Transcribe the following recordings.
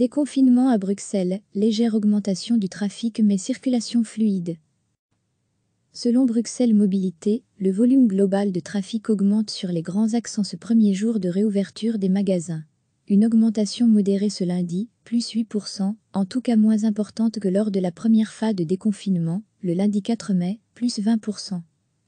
Déconfinement à Bruxelles, légère augmentation du trafic mais circulation fluide. Selon Bruxelles Mobilité, le volume global de trafic augmente sur les grands axes en ce premier jour de réouverture des magasins. Une augmentation modérée ce lundi, plus 8%, en tout cas moins importante que lors de la première phase de déconfinement, le lundi 4 mai, plus 20%.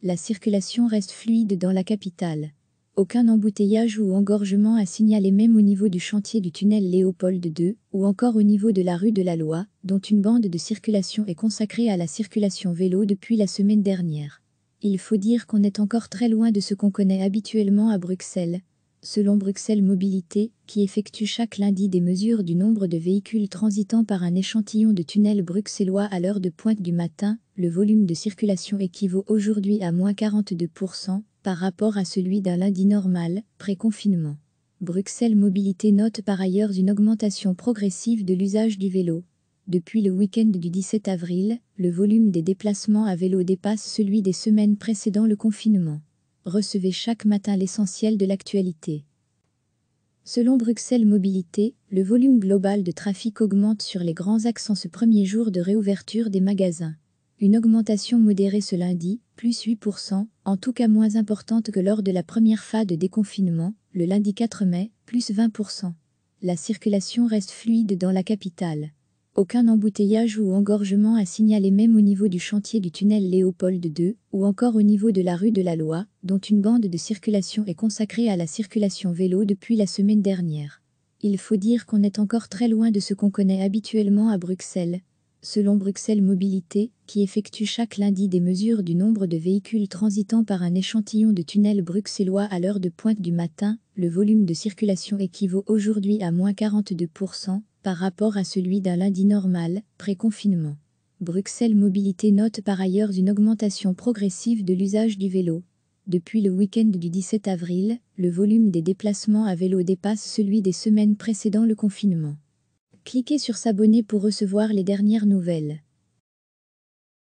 La circulation reste fluide dans la capitale. Aucun embouteillage ou engorgement à signaler même au niveau du chantier du tunnel Léopold II ou encore au niveau de la rue de la Loi, dont une bande de circulation est consacrée à la circulation vélo depuis la semaine dernière. Il faut dire qu'on est encore très loin de ce qu'on connaît habituellement à Bruxelles, selon Bruxelles Mobilité, qui effectue chaque lundi des mesures du nombre de véhicules transitant par un échantillon de tunnels bruxellois à l'heure de pointe du matin, le volume de circulation équivaut aujourd'hui à moins 42% par rapport à celui d'un lundi normal, pré-confinement. Bruxelles Mobilité note par ailleurs une augmentation progressive de l'usage du vélo. Depuis le week-end du 17 avril, le volume des déplacements à vélo dépasse celui des semaines précédant le confinement recevez chaque matin l'essentiel de l'actualité. Selon Bruxelles Mobilité, le volume global de trafic augmente sur les grands axes en ce premier jour de réouverture des magasins. Une augmentation modérée ce lundi, plus 8%, en tout cas moins importante que lors de la première phase de déconfinement, le lundi 4 mai, plus 20%. La circulation reste fluide dans la capitale. Aucun embouteillage ou engorgement à signaler même au niveau du chantier du tunnel Léopold II ou encore au niveau de la rue de la Loi, dont une bande de circulation est consacrée à la circulation vélo depuis la semaine dernière. Il faut dire qu'on est encore très loin de ce qu'on connaît habituellement à Bruxelles. Selon Bruxelles Mobilité, qui effectue chaque lundi des mesures du nombre de véhicules transitant par un échantillon de tunnels bruxellois à l'heure de pointe du matin, le volume de circulation équivaut aujourd'hui à moins 42%, par rapport à celui d'un lundi normal, pré-confinement. Bruxelles Mobilité note par ailleurs une augmentation progressive de l'usage du vélo. Depuis le week-end du 17 avril, le volume des déplacements à vélo dépasse celui des semaines précédant le confinement. Cliquez sur S'abonner pour recevoir les dernières nouvelles.